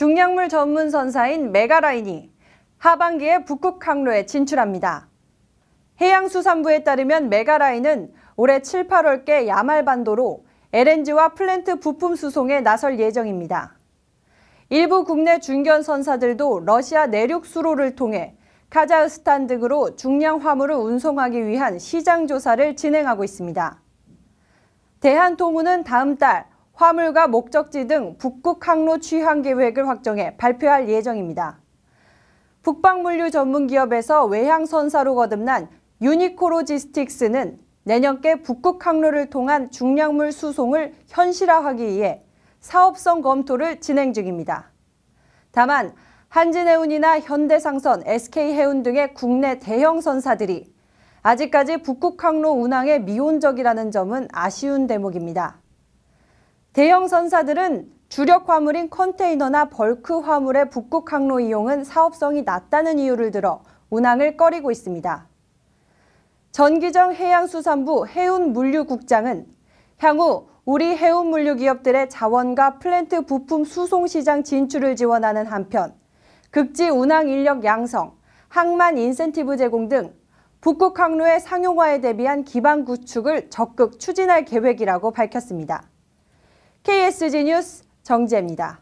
중량물 전문 선사인 메가라인이 하반기에 북극 항로에 진출합니다. 해양수산부에 따르면 메가라인은 올해 7, 8월께 야말반도로 LNG와 플랜트 부품 수송에 나설 예정입니다. 일부 국내 중견 선사들도 러시아 내륙 수로를 통해 카자흐스탄 등으로 중량 화물을 운송하기 위한 시장 조사를 진행하고 있습니다. 대한통운은 다음 달 화물과 목적지 등 북극 항로 취항 계획을 확정해 발표할 예정입니다. 북방물류 전문기업에서 외향선사로 거듭난 유니코로지스틱스는 내년께 북극 항로를 통한 중량물 수송을 현실화하기 위해 사업성 검토를 진행 중입니다. 다만 한진해운이나 현대상선, SK해운 등의 국내 대형 선사들이 아직까지 북극 항로 운항에 미온적이라는 점은 아쉬운 대목입니다. 대형 선사들은 주력 화물인 컨테이너나 벌크 화물의 북극 항로 이용은 사업성이 낮다는 이유를 들어 운항을 꺼리고 있습니다. 전기정 해양수산부 해운물류국장은 향후 우리 해운물류 기업들의 자원과 플랜트 부품 수송 시장 진출을 지원하는 한편 극지 운항 인력 양성, 항만 인센티브 제공 등 북극 항로의 상용화에 대비한 기반 구축을 적극 추진할 계획이라고 밝혔습니다. KSG 뉴스 정재입니다.